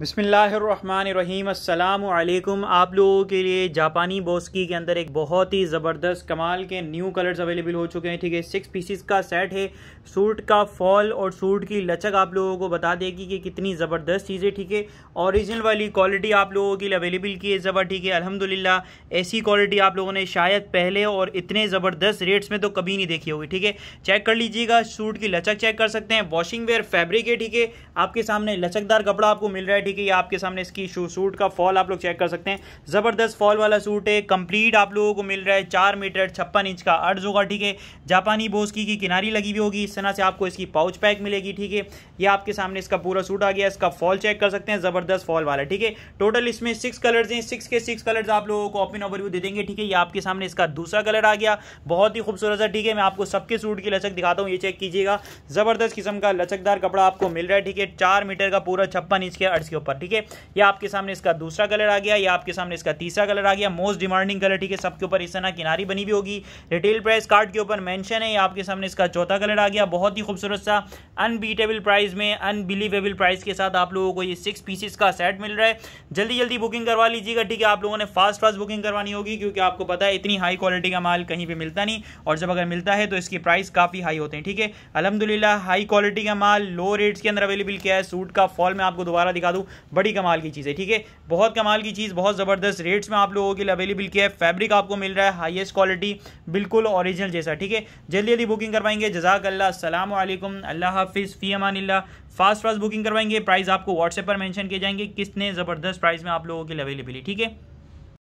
बसमीम अल्लाम आप लोगों के लिए जापानी बोस्की के अंदर एक बहुत ही ज़बरदस्त कमाल के न्यू कलर्स अवेलेबल हो चुके हैं ठीक है सिक्स पीसीस का सेट है सूट का फॉल और सूट की लचक आप लोगों को बता देगी कि कितनी ज़बरदस्त चीज़ें ठीक है ओरिजिनल वाली क्वालिटी आप लोगों के लिए अवेलेबल की है ज़बर ठीक है अलहमदिल्ला ऐसी क्वालिटी आप लोगों ने शायद पहले और इतने ज़बरदस्त रेट्स में तो कभी नहीं देखी होगी ठीक है चेक कर लीजिएगा सूट की लचक चेक कर सकते हैं वॉशिंग वेयर फैब्रिक है ठीक है आपके सामने लचकदार कपड़ा आपको मिल रहा है ठीक है ये आपके सामने इसकी सूट का फॉल आप लोग चेक कर सकते हैं ज़बरदस्त फॉल वाला सूट है कंप्लीट आप लोगों को मिल रहा है चार मीटर छप्पन इंच का अर्ज होगा ठीक है जापानी बोस्की की किनारी लगी हुई होगी इस तरह से आपको इसकी पाउच पैक मिलेगी ठीक है ये आपके सामने इसका पूरा सूट आ गया इसका फॉल चेक कर सकते हैं ज़बरदस्त फॉल वाला ठीक है टोटल इसमें सिक्स कलर है सिक्स के सिक्स कलर आप लोगों को ओपन ओवरव्यू दे देंगे ठीक है ये आपके सामने इसका दूसरा कलर आ गया बहुत ही खूबसूरत सा ठीक है मैं आपको सबके सूट की लचक दिखाता हूँ ये चेक कीजिएगा ज़बरदस्त किस्म का लचकदार कपड़ा आपको मिल रहा है ठीक है चार मीटर का पूरा छप्पन इंच के अर्ज के ऊपर ठीक है या आपके सामने इसका दूसरा कलर आ गया या आपके सामने इसका तीसरा कलर आ गया मोस्ट डिमांडिंग कलर ठीक है सबके ऊपर इस तरह किनारी बनी हुई होगी रिटेल प्राइस कार्ड के ऊपर मैंशन है या आपके सामने इसका चौथा कलर आ गया बहुत ही खूबसूरत सा अनबीटेबल प्राइस में अनबिलीवेबल प्राइस के साथ आप लोगों को ये सिक्स पीसेस का सेट मिल रहा है जल्दी जल्दी बुकिंग करवा लीजिएगा ठीक है आप लोगों ने फास्ट फास्ट बुकिंग करवानी होगी क्योंकि आपको पता है इतनी हाई क्वालिटी का माल कहीं पर मिलता नहीं और जब अगर मिलता है तो इसकी प्राइस काफ़ी हाई होते हैं ठीक है अलहमदुल्ला हाई क्वालिटी का माल लो रेट्स के अंदर अवेलेबल किया है सूट का फॉल मैं आपको दोबारा दिखा दूँ बड़ी कमाल की चीज़ है ठीक है बहुत कमाल की चीज़ बहुत ज़बरदस्त रेट्स में आप लोगों के लिए अवेलेबल किया है फैब्रिक आपको मिल रहा है हाइस्ट क्वालिटी बिल्कुल ऑरिजिनल जैसा ठीक है जल्दी जल्दी बुकिंग करवाएंगे जजाकल्ला अल्लाम अल्लाह हाफिज़ फ़ी अमान फास्ट फास्ट बुकिंग करवाएंगे प्राइस आपको व्हाट्सएप पर मैंशन किए जाएंगे किसने ज़बरदस्त प्राइस में आप लोगों के लिए अवेलेबल है ठीक है